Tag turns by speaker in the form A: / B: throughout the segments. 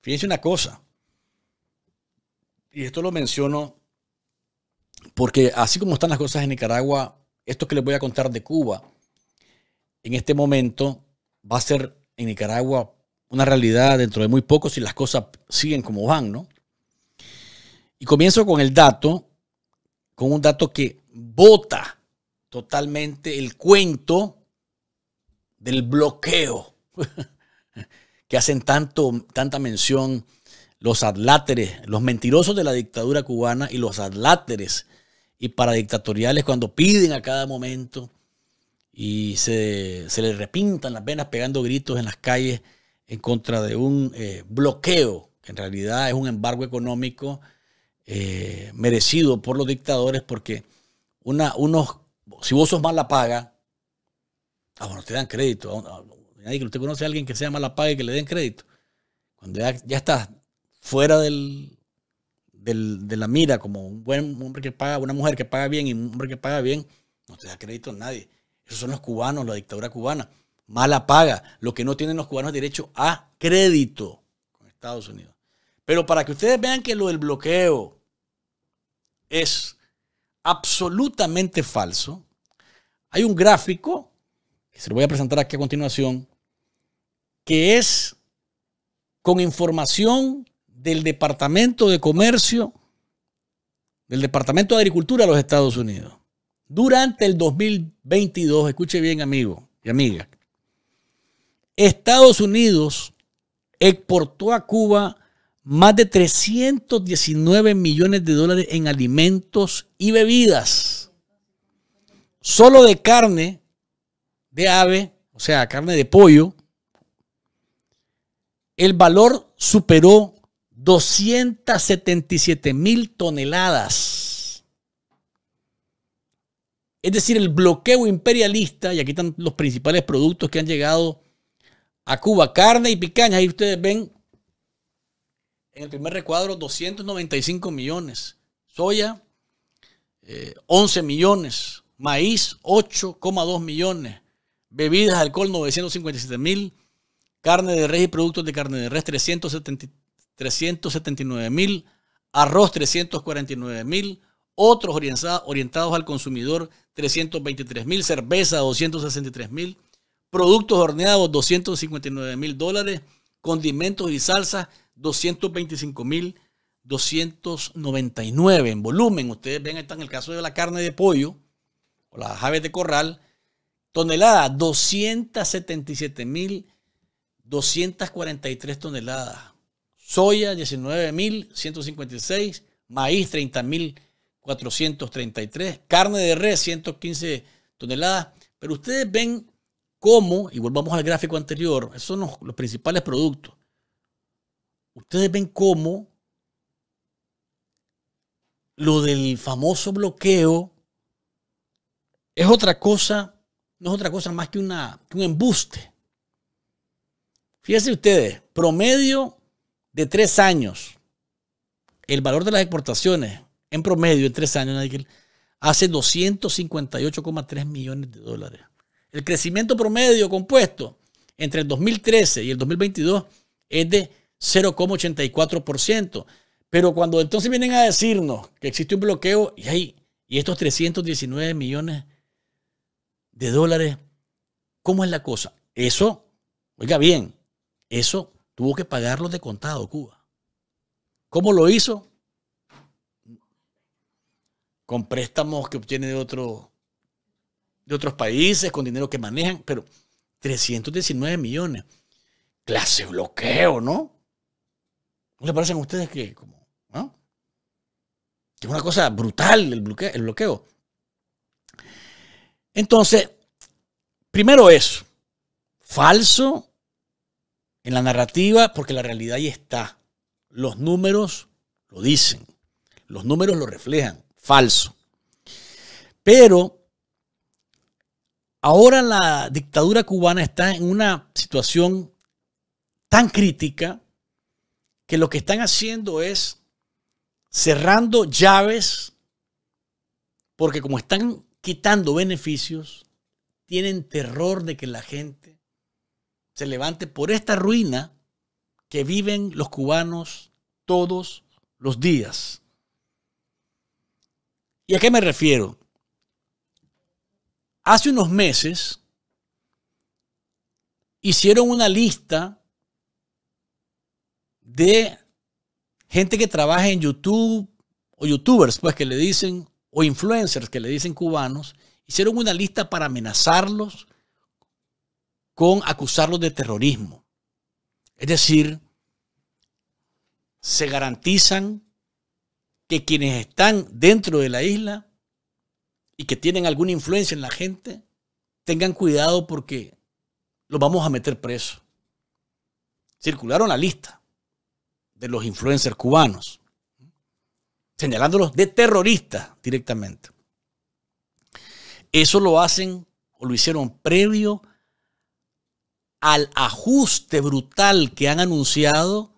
A: Fíjense una cosa, y esto lo menciono porque así como están las cosas en Nicaragua, esto que les voy a contar de Cuba, en este momento va a ser en Nicaragua una realidad dentro de muy poco si las cosas siguen como van, ¿no? Y comienzo con el dato, con un dato que bota totalmente el cuento del bloqueo. que hacen tanto, tanta mención los adláteres, los mentirosos de la dictadura cubana y los adláteres y paradictatoriales cuando piden a cada momento y se, les repintan las venas pegando gritos en las calles en contra de un eh, bloqueo, que en realidad es un embargo económico eh, merecido por los dictadores porque una, unos, si vos sos mala paga, ah, bueno, te dan crédito, Nadie que usted conoce a alguien que sea mala paga y que le den crédito. Cuando ya, está estás fuera del, de la mira, como un buen hombre que paga, una mujer que paga bien y un hombre que paga bien, no te da crédito a nadie. Esos son los cubanos, la dictadura cubana. Mala paga. Lo que no tienen los cubanos es derecho a crédito con Estados Unidos. Pero para que ustedes vean que lo del bloqueo es absolutamente falso, hay un gráfico que se lo voy a presentar aquí a continuación que es con información del Departamento de Comercio, del Departamento de Agricultura de los Estados Unidos. Durante el 2022, escuche bien amigo y amiga, Estados Unidos exportó a Cuba más de 319 millones de dólares en alimentos y bebidas. Solo de carne de ave, o sea, carne de pollo, el valor superó 277 mil toneladas. Es decir, el bloqueo imperialista, y aquí están los principales productos que han llegado a Cuba, carne y picaña ahí ustedes ven en el primer recuadro 295 millones, soya 11 eh, millones, maíz 8,2 millones, bebidas, alcohol 957 mil carne de res y productos de carne de res 379 mil, arroz 349 mil, otros orientados, orientados al consumidor 323 mil, cerveza 263 mil, productos horneados 259 mil dólares, condimentos y salsas 225 mil 299 en volumen. Ustedes ven, está en el caso de la carne de pollo o las aves de corral, tonelada 277 mil 243 toneladas. Soya, 19.156. Maíz, 30.433. Carne de res, 115 toneladas. Pero ustedes ven cómo, y volvamos al gráfico anterior, esos son los, principales productos. Ustedes ven cómo lo del famoso bloqueo es otra cosa, no es otra cosa más que, una, que un embuste. Fíjense ustedes, promedio de tres años, el valor de las exportaciones en promedio en tres años, hace 258,3 millones de dólares. El crecimiento promedio compuesto entre el 2013 y el 2022 es de 0,84%. Pero cuando entonces vienen a decirnos que existe un bloqueo y, hay, y estos 319 millones de dólares, ¿cómo es la cosa? Eso, oiga bien, eso tuvo que pagarlo de contado Cuba. ¿Cómo lo hizo? Con préstamos que obtiene de, otro, de otros países, con dinero que manejan, pero 319 millones. Clase bloqueo, ¿no? ¿No le parecen a ustedes que, como, ¿no? es una cosa brutal el bloqueo, el bloqueo? Entonces, primero eso, falso en la narrativa porque la realidad ahí está. Los números lo dicen, los números lo reflejan, falso. Pero ahora la dictadura cubana está en una situación tan crítica que lo que están haciendo es cerrando llaves porque como están quitando beneficios, tienen terror de que la gente se levante por esta ruina que viven los cubanos todos los días. ¿Y a qué me refiero? Hace unos meses hicieron una lista de gente que trabaja en YouTube o youtubers, pues que le dicen, o influencers que le dicen cubanos, hicieron una lista para amenazarlos, con acusarlos de terrorismo. Es decir, se garantizan que quienes están dentro de la isla y que tienen alguna influencia en la gente, tengan cuidado porque los vamos a meter presos. Circularon la lista de los influencers cubanos, señalándolos de terroristas directamente. Eso lo hacen o lo hicieron previo al ajuste brutal que han anunciado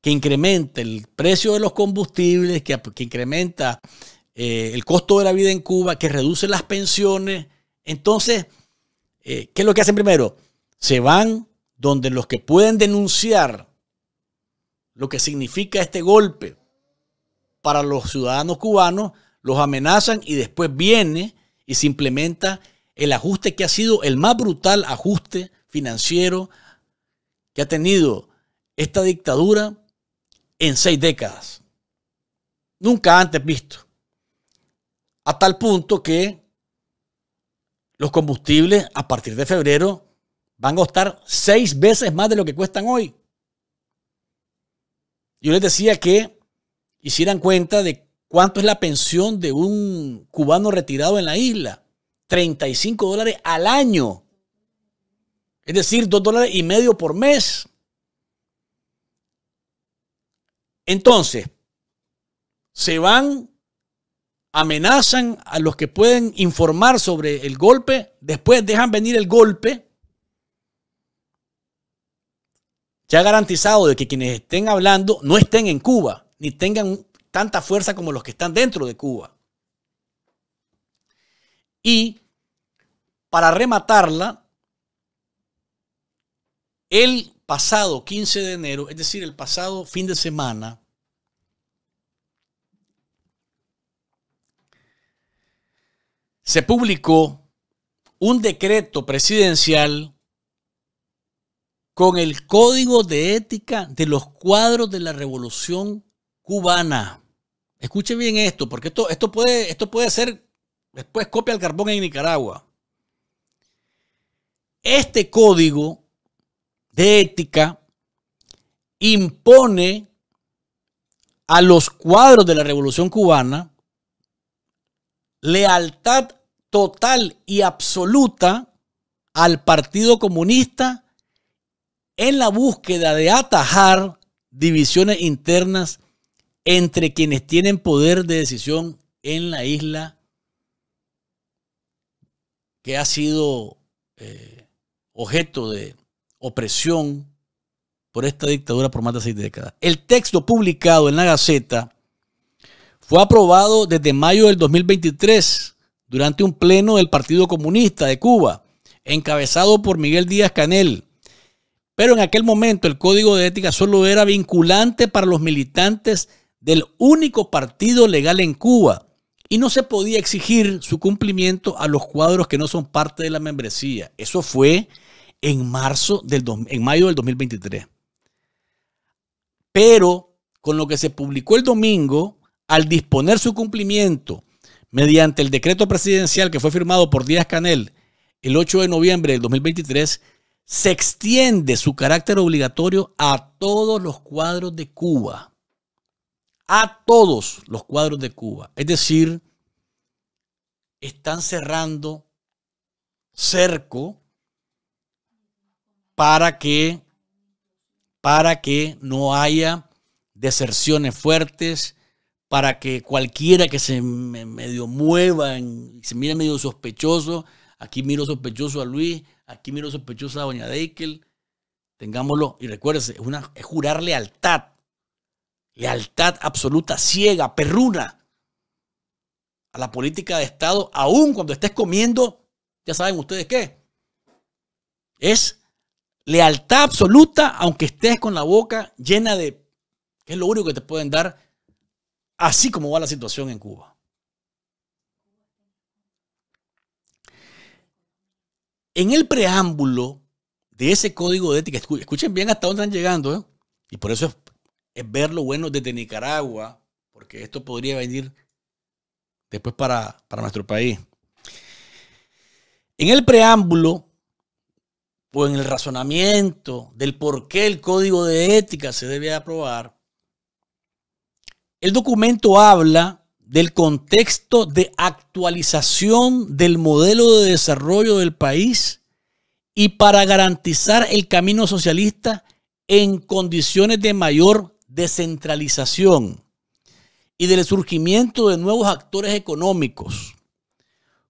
A: que incrementa el precio de los combustibles, que, incrementa eh, el costo de la vida en Cuba, que reduce las pensiones. Entonces, eh, ¿qué es lo que hacen primero? Se van donde los que pueden denunciar lo que significa este golpe para los ciudadanos cubanos, los amenazan y después viene y se implementa el ajuste que ha sido el más brutal ajuste financiero que ha tenido esta dictadura en seis décadas. Nunca antes visto. A tal punto que los combustibles a partir de febrero van a costar seis veces más de lo que cuestan hoy. Yo les decía que hicieran cuenta de cuánto es la pensión de un cubano retirado en la isla. 35 dólares al año. Es decir, dos dólares y medio por mes. Entonces, se van, amenazan a los que pueden informar sobre el golpe, después dejan venir el golpe. Ya garantizado de que quienes estén hablando no estén en Cuba, ni tengan tanta fuerza como los que están dentro de Cuba. Y para rematarla, el pasado 15 de enero, es decir, el pasado fin de semana, se publicó un decreto presidencial con el código de ética de los cuadros de la revolución cubana. Escuche bien esto, porque esto, esto, puede, esto puede ser después copia al carbón en Nicaragua. Este código ética impone a los cuadros de la Revolución Cubana lealtad total y absoluta al Partido Comunista en la búsqueda de atajar divisiones internas entre quienes tienen poder de decisión en la isla que ha sido eh, objeto de opresión por esta dictadura por más de seis décadas. El texto publicado en la Gaceta fue aprobado desde mayo del 2023 durante un pleno del Partido Comunista de Cuba, encabezado por Miguel Díaz Canel. Pero en aquel momento el código de ética solo era vinculante para los militantes del único partido legal en Cuba y no se podía exigir su cumplimiento a los cuadros que no son parte de la membresía. Eso fue en marzo del en mayo del 2023. Pero con lo que se publicó el domingo, al disponer su cumplimiento mediante el decreto presidencial que fue firmado por Díaz Canel el 8 de noviembre del 2023, se extiende su carácter obligatorio a todos los cuadros de Cuba. A todos los cuadros de Cuba. Es decir, están cerrando cerco para que, para que no haya deserciones fuertes, para que cualquiera que se medio mueva, se mire medio sospechoso, aquí miro sospechoso a Luis, aquí miro sospechoso a Doña Deikel, tengámoslo, y recuérdense, es, una, es jurar lealtad, lealtad absoluta, ciega, perruna, a la política de Estado, aun cuando estés comiendo, ya saben ustedes qué, es Lealtad absoluta, aunque estés con la boca llena de... que es lo único que te pueden dar, así como va la situación en Cuba. En el preámbulo de ese código de ética, escuchen bien hasta dónde están llegando, ¿eh? y por eso es, ver lo bueno desde Nicaragua, porque esto podría venir después para, para nuestro país. En el preámbulo o en el razonamiento del por qué el código de ética se debe aprobar, el documento habla del contexto de actualización del modelo de desarrollo del país y para garantizar el camino socialista en condiciones de mayor descentralización y del surgimiento de nuevos actores económicos.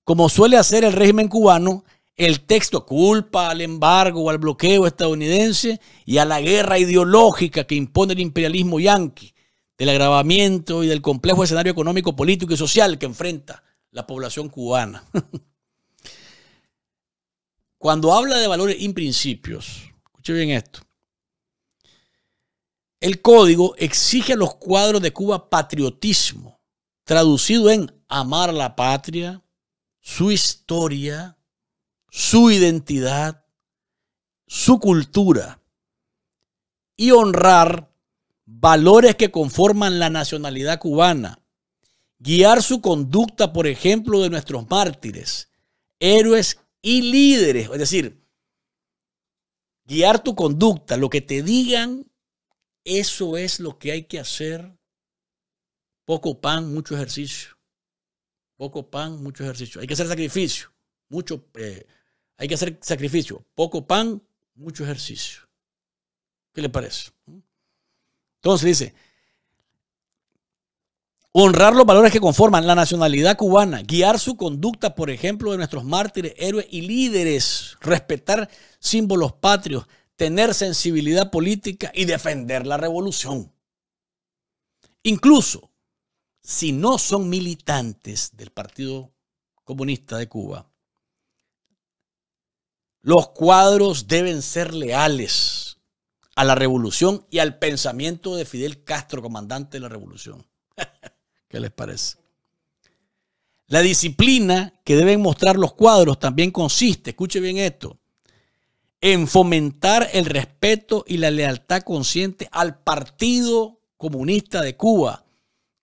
A: Como suele hacer el régimen cubano, el texto culpa al embargo o al bloqueo estadounidense y a la guerra ideológica que impone el imperialismo yanqui, del agravamiento y del complejo escenario económico, político y social que enfrenta la población cubana. Cuando habla de valores y principios, escuche bien esto. El código exige a los cuadros de Cuba patriotismo, traducido en amar la patria, su historia, su identidad, su cultura y honrar valores que conforman la nacionalidad cubana, guiar su conducta por ejemplo de nuestros mártires, héroes y líderes, es decir, guiar tu conducta, lo que te digan, eso es lo que hay que hacer. Poco pan, mucho ejercicio. Poco pan, mucho ejercicio. Hay que hacer sacrificio, mucho eh, hay que hacer sacrificio. Poco pan, mucho ejercicio. ¿Qué le parece? Entonces dice, honrar los valores que conforman la nacionalidad cubana, guiar su conducta, por ejemplo, de nuestros mártires, héroes y líderes, respetar símbolos patrios, tener sensibilidad política y defender la revolución. Incluso si no son militantes del Partido Comunista de Cuba, los cuadros deben ser leales a la revolución y al pensamiento de Fidel Castro, comandante de la revolución. ¿Qué les parece? La disciplina que deben mostrar los cuadros también consiste, escuche bien esto, en fomentar el respeto y la lealtad consciente al Partido Comunista de Cuba,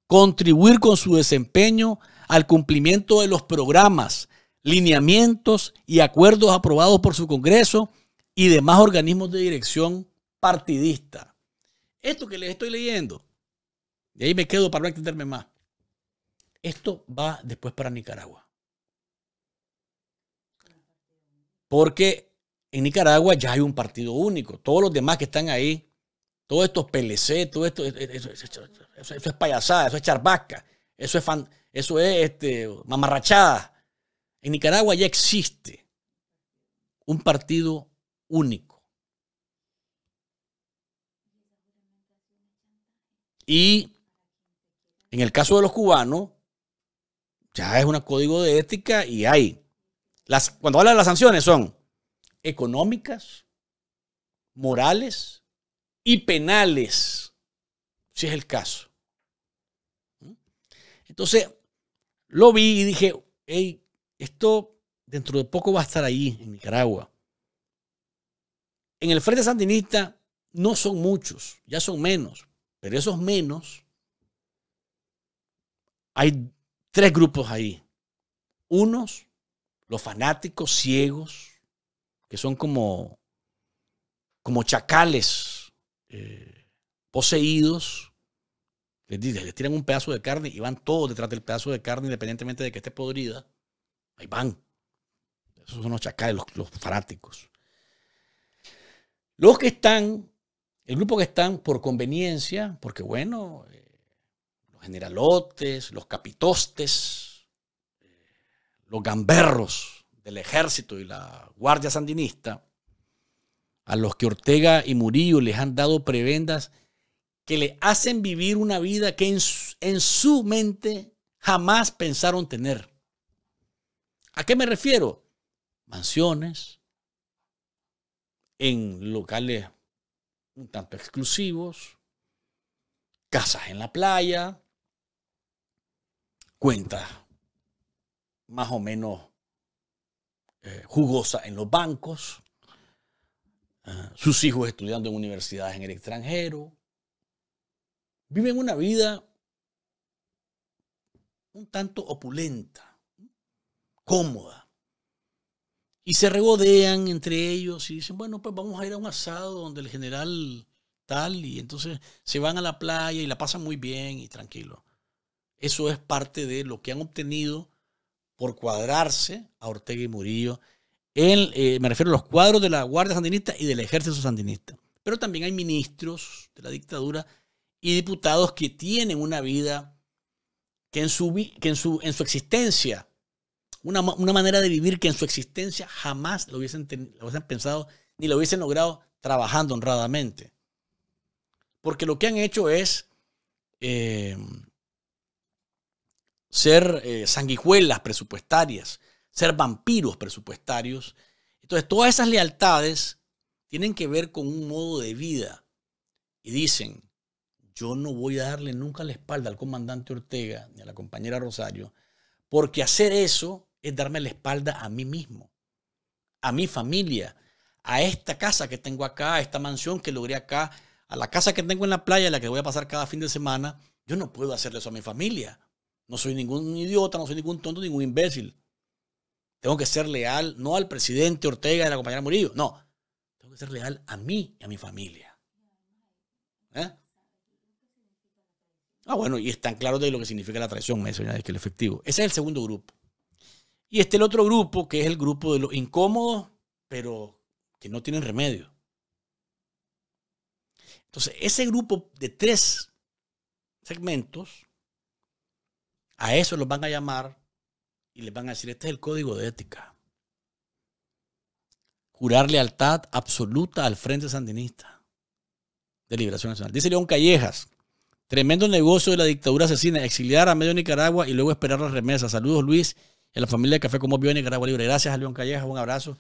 A: contribuir con su desempeño al cumplimiento de los programas, lineamientos y acuerdos aprobados por su Congreso y demás organismos de dirección partidista. Esto que les estoy leyendo, y ahí me quedo para no entenderme más, esto va después para Nicaragua. Porque en Nicaragua ya hay un partido único. Todos los demás que están ahí, todos estos PLC, todo esto, eso, es payasada, eso es charbasca, eso es, eso es este, mamarrachada. En Nicaragua ya existe un partido único. Y en el caso de los cubanos, ya es un código de ética y hay. Las, cuando hablan de las sanciones son económicas, morales y penales, si es el caso. ¿Mm? Entonces, lo vi y dije, hey, esto dentro de poco va a estar ahí, en Nicaragua. En el Frente Sandinista no son muchos, ya son menos, pero esos menos, hay tres grupos ahí. Unos, los fanáticos ciegos, que son como, como chacales eh, poseídos. Les, les tiran un pedazo de carne y van todos detrás del pedazo de carne, independientemente de que esté podrida. Ahí van. Esos son los chacales, los, fanáticos. Los que están, el grupo que están por conveniencia, porque bueno, eh, los generalotes, los capitostes, eh, los gamberros del ejército y la guardia sandinista, a los que Ortega y Murillo les han dado prebendas que le hacen vivir una vida que en su mente jamás pensaron tener. ¿A qué me refiero? Mansiones en locales un tanto exclusivos, casas en la playa, cuentas más o menos eh, jugosas en los bancos, ah, sus hijos estudiando en universidades en el extranjero. Viven una vida un tanto opulenta cómoda. Y se regodean entre ellos y dicen, bueno, pues vamos a ir a un asado donde el general tal, y entonces se van a la playa y la pasan muy bien y tranquilo. Eso es parte de lo que han obtenido por cuadrarse a Ortega y Murillo. En, eh, me refiero a los cuadros de la Guardia Sandinista y del Ejército Sandinista. Pero también hay ministros de la dictadura y diputados que tienen una vida que en su, que en su, en su existencia una, manera de vivir que en su existencia jamás lo hubiesen, pensado ni lo hubiesen logrado trabajando honradamente. Porque lo que han hecho es eh, ser eh, sanguijuelas presupuestarias, ser vampiros presupuestarios. Entonces, todas esas lealtades tienen que ver con un modo de vida. Y dicen, yo no voy a darle nunca la espalda al comandante Ortega ni a la compañera Rosario, porque hacer eso es darme la espalda a mí mismo, a mi familia, a esta casa que tengo acá, a esta mansión que logré acá, a la casa que tengo en la playa, la que voy a pasar cada fin de semana. Yo no puedo hacerle eso a mi familia. No soy ningún idiota, no soy ningún tonto, ningún imbécil. Tengo que ser leal, no al presidente Ortega a la compañera Murillo, no. Tengo que ser leal a mí y a mi familia. ¿Eh? Ah, bueno, y están claros de lo que significa la traición, me es que el efectivo. Ese es el segundo grupo. Y está el otro grupo, que es el grupo de los incómodos, pero que no tienen remedio. Entonces, ese grupo de tres segmentos, a eso los van a llamar y les van a decir, este es el código de ética. curar lealtad absoluta al Frente Sandinista de Liberación Nacional. Dice León Callejas, tremendo negocio de la dictadura asesina, exiliar a medio Nicaragua y luego esperar las remesas. Saludos Luis en la familia de Café como Bio Nicaragua Libre. Gracias a León Calleja, un abrazo.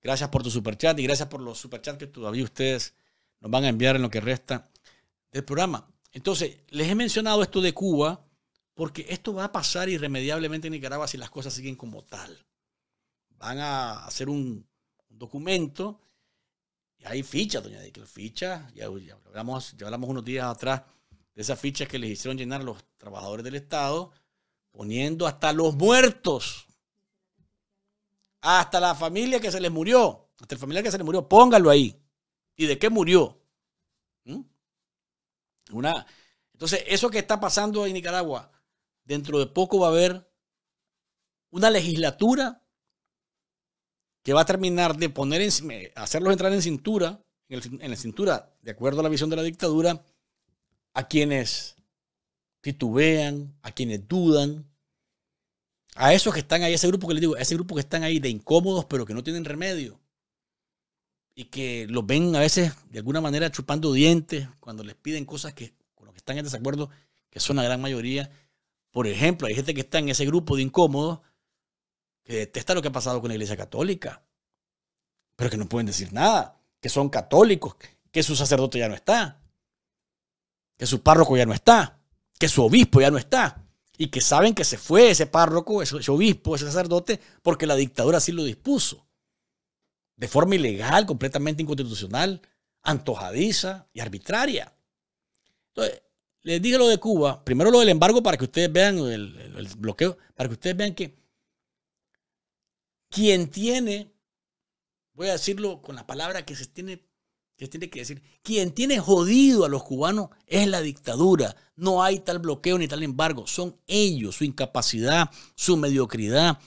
A: Gracias por tu superchat y gracias por los superchats que todavía ustedes nos van a enviar en lo que resta del programa. Entonces, les he mencionado esto de Cuba porque esto va a pasar irremediablemente en Nicaragua si las cosas siguen como tal. Van a hacer un, documento y hay fichas, doña Dick, fichas, ya, hablamos, ya hablamos unos días atrás de esas fichas que les hicieron llenar los trabajadores del Estado poniendo hasta los muertos, hasta la familia que se les murió, hasta la familia que se les murió, póngalo ahí. ¿Y de qué murió? ¿Mm? Una, entonces, eso que está pasando en Nicaragua, dentro de poco va a haber una legislatura que va a terminar de poner eh, hacerlos entrar en cintura, en la cintura, de acuerdo a la visión de la dictadura, a quienes titubean, a quienes dudan, a esos que están ahí, ese grupo que les digo, a ese grupo que están ahí de incómodos pero que no tienen remedio y que los ven a veces de alguna manera chupando dientes cuando les piden cosas que con los que están en desacuerdo, que son la gran mayoría. Por ejemplo, hay gente que está en ese grupo de incómodos que detesta lo que ha pasado con la Iglesia Católica, pero que no pueden decir nada, que son católicos, que su sacerdote ya no está, que su párroco ya no está, que su obispo ya no está y que saben que se fue ese párroco, ese, obispo, ese sacerdote, porque la dictadura así lo dispuso. De forma ilegal, completamente inconstitucional, antojadiza y arbitraria. Entonces, les dije lo de Cuba, primero lo del embargo para que ustedes vean el, el bloqueo, para que ustedes vean que quien tiene, voy a decirlo con la palabra que se tiene tiene que decir, quien tiene jodido a los cubanos es la dictadura. No hay tal bloqueo ni tal embargo. Son ellos, su incapacidad, su mediocridad.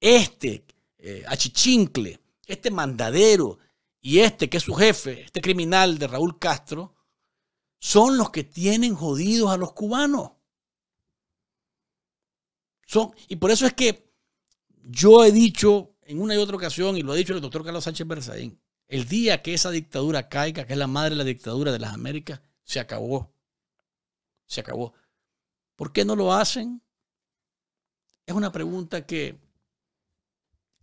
A: Este eh, achichincle, este mandadero y este que es su jefe, este criminal de Raúl Castro, son los que tienen jodidos a los cubanos. Son, y por eso es que yo he dicho en una y otra ocasión, y lo ha dicho el doctor Carlos Sánchez Berzaín, el día que esa dictadura caiga, que es la madre de la dictadura de las Américas, se acabó. Se acabó. ¿Por qué no lo hacen? Es una pregunta que,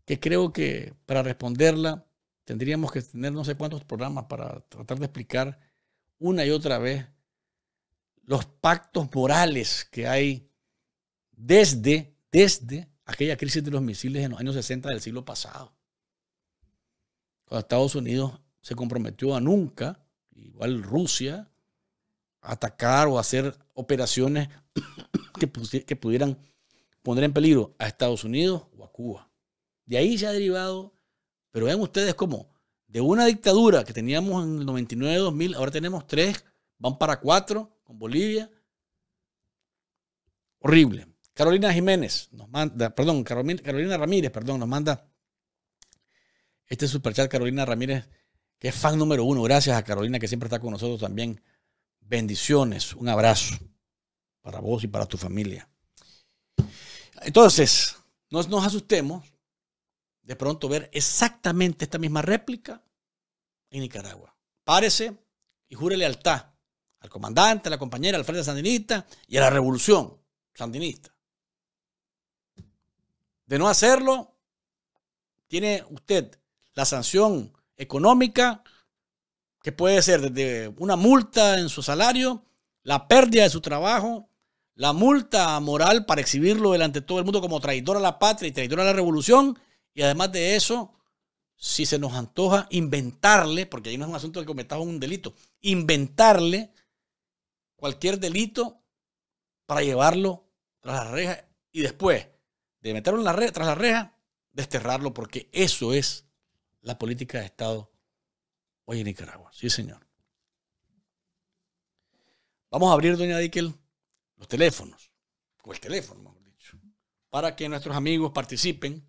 A: que creo que para responderla tendríamos que tener no sé cuántos programas para tratar de explicar una y otra vez los pactos morales que hay desde, desde aquella crisis de los misiles en los años 60 del siglo pasado. Estados Unidos se comprometió a nunca, igual Rusia, atacar o hacer operaciones que, pudieran poner en peligro a Estados Unidos o a Cuba. De ahí se ha derivado, pero vean ustedes cómo, de una dictadura que teníamos en el 99-2000, ahora tenemos tres, van para cuatro con Bolivia. Horrible. Carolina Jiménez nos manda, perdón, Carolina Ramírez, perdón, nos manda este superchat, Carolina Ramírez, que es fan número uno. Gracias a Carolina, que siempre está con nosotros también. Bendiciones, un abrazo para vos y para tu familia. Entonces, no nos asustemos de pronto ver exactamente esta misma réplica en Nicaragua. Párese y jure lealtad al comandante, a la compañera, al Frente Sandinista y a la revolución sandinista. De no hacerlo, tiene usted la sanción económica, que puede ser desde una multa en su salario, la pérdida de su trabajo, la multa moral para exhibirlo delante de todo el mundo como traidor a la patria y traidor a la revolución, y además de eso, si se nos antoja inventarle, porque ahí no es un asunto de que cometamos un delito, inventarle cualquier delito para llevarlo tras la reja y después de meterlo en tras la reja, desterrarlo, porque eso es la política de Estado hoy en Nicaragua. Sí, señor. Vamos a abrir, doña Dickel, los teléfonos, o el teléfono, mejor dicho, para que nuestros amigos participen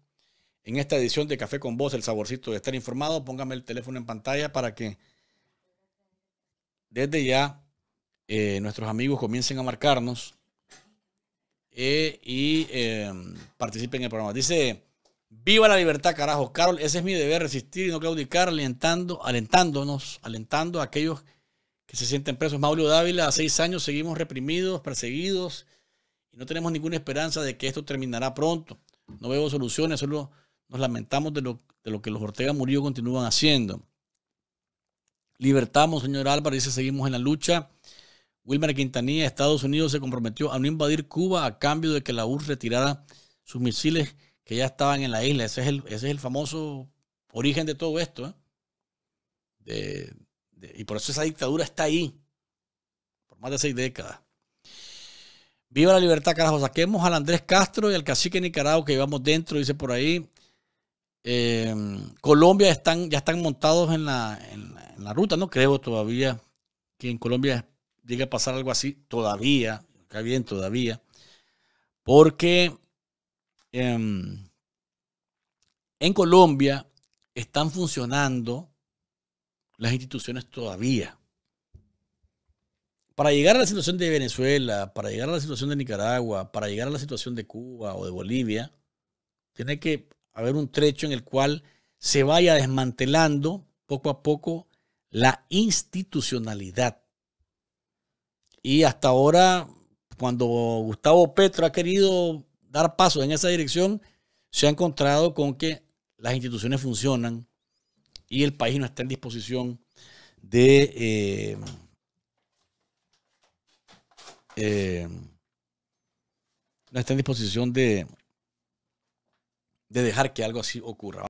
A: en esta edición de Café con Voz, el saborcito de estar informado. Póngame el teléfono en pantalla para que desde ya eh, nuestros amigos comiencen a marcarnos eh, y eh, participen en el programa. Dice Viva la libertad, carajo. Carol, ese es mi deber, resistir y no claudicar, alentando, alentándonos, alentando a aquellos que se sienten presos. Maulio Dávila, a seis años seguimos reprimidos, perseguidos y no tenemos ninguna esperanza de que esto terminará pronto. No veo soluciones, solo nos lamentamos de lo, que los Ortega Murillo continúan haciendo. Libertamos, señor Álvarez, dice, seguimos en la lucha. Wilmer Quintanilla, Estados Unidos se comprometió a no invadir Cuba a cambio de que la URSS retirara sus misiles que ya estaban en la isla. Ese es el, ese es el famoso origen de todo esto. ¿eh? y por eso esa dictadura está ahí, por más de seis décadas. Viva la libertad, carajo. Saquemos al Andrés Castro y al cacique Nicaragua que llevamos dentro, dice por ahí. Em, Colombia están, ya están montados en la, en, ruta, no creo todavía que en Colombia llegue a pasar algo así, todavía, está bien, todavía, porque Em, en, Colombia están funcionando las instituciones todavía. Para llegar a la situación de Venezuela, para llegar a la situación de Nicaragua, para llegar a la situación de Cuba o de Bolivia, tiene que haber un trecho en el cual se vaya desmantelando poco a poco la institucionalidad. Y hasta ahora, cuando Gustavo Petro ha querido dar pasos en esa dirección, se ha encontrado con que las instituciones funcionan y el país no está en disposición de eh, eh, no está en disposición de, de dejar que algo así ocurra.